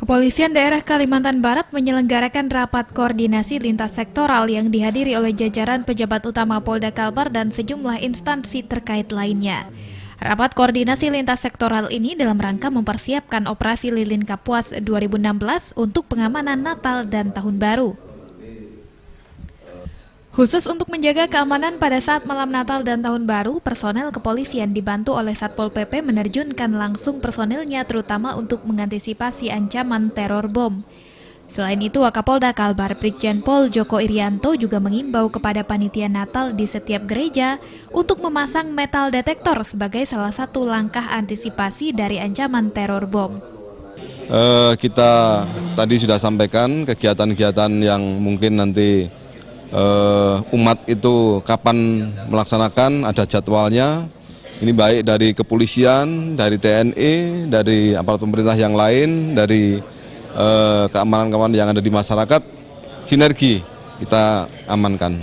Kepolisian daerah Kalimantan Barat menyelenggarakan rapat koordinasi lintas sektoral yang dihadiri oleh jajaran pejabat utama Polda Kalbar dan sejumlah instansi terkait lainnya. Rapat koordinasi lintas sektoral ini dalam rangka mempersiapkan operasi Lilin Kapuas 2016 untuk pengamanan Natal dan Tahun Baru. Khusus untuk menjaga keamanan pada saat malam Natal dan Tahun Baru, personel kepolisian dibantu oleh Satpol PP menerjunkan langsung personelnya terutama untuk mengantisipasi ancaman teror bom. Selain itu, Wakapolda Kalbar Brigjen Pol Joko Irianto juga mengimbau kepada panitia Natal di setiap gereja untuk memasang metal detektor sebagai salah satu langkah antisipasi dari ancaman teror bom eh, kita tadi sudah sampaikan kegiatan-kegiatan yang mungkin nanti uh, umat itu kapan melaksanakan, ada jadwalnya. Ini baik dari kepolisian, dari TNI, e, dari aparat pemerintah yang lain, dari eh, keamanan-keamanan yang ada di masyarakat, sinergi kita amankan.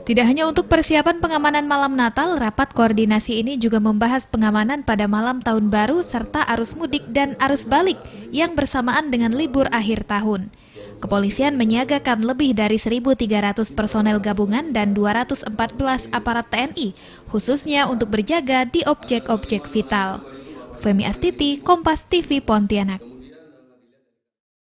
Tidak hanya untuk persiapan pengamanan malam Natal, rapat koordinasi ini juga membahas pengamanan pada malam tahun baru serta arus mudik dan arus balik yang bersamaan dengan libur akhir tahun. Kepolisian menyiagakan lebih dari 1.300 personel gabungan dan 214 aparat TNI, khususnya untuk berjaga di objek-objek vital. Femi Astiti, Kompas TV Pontianak.